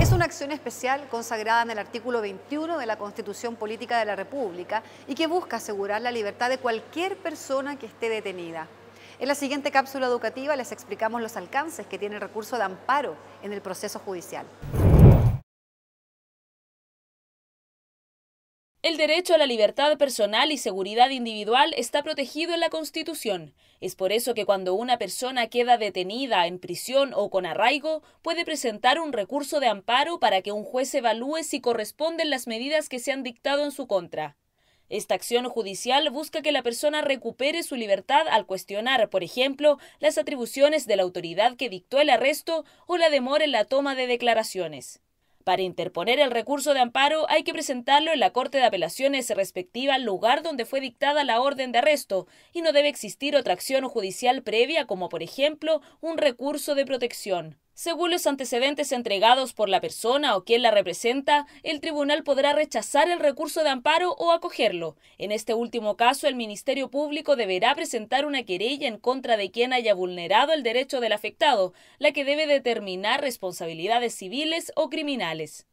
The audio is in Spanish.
Es una acción especial consagrada en el artículo 21 de la Constitución Política de la República y que busca asegurar la libertad de cualquier persona que esté detenida. En la siguiente cápsula educativa les explicamos los alcances que tiene el recurso de amparo en el proceso judicial. El derecho a la libertad personal y seguridad individual está protegido en la Constitución. Es por eso que cuando una persona queda detenida en prisión o con arraigo, puede presentar un recurso de amparo para que un juez evalúe si corresponden las medidas que se han dictado en su contra. Esta acción judicial busca que la persona recupere su libertad al cuestionar, por ejemplo, las atribuciones de la autoridad que dictó el arresto o la demora en la toma de declaraciones. Para interponer el recurso de amparo hay que presentarlo en la Corte de Apelaciones respectiva al lugar donde fue dictada la orden de arresto y no debe existir otra acción judicial previa como por ejemplo un recurso de protección. Según los antecedentes entregados por la persona o quien la representa, el tribunal podrá rechazar el recurso de amparo o acogerlo. En este último caso, el Ministerio Público deberá presentar una querella en contra de quien haya vulnerado el derecho del afectado, la que debe determinar responsabilidades civiles o criminales.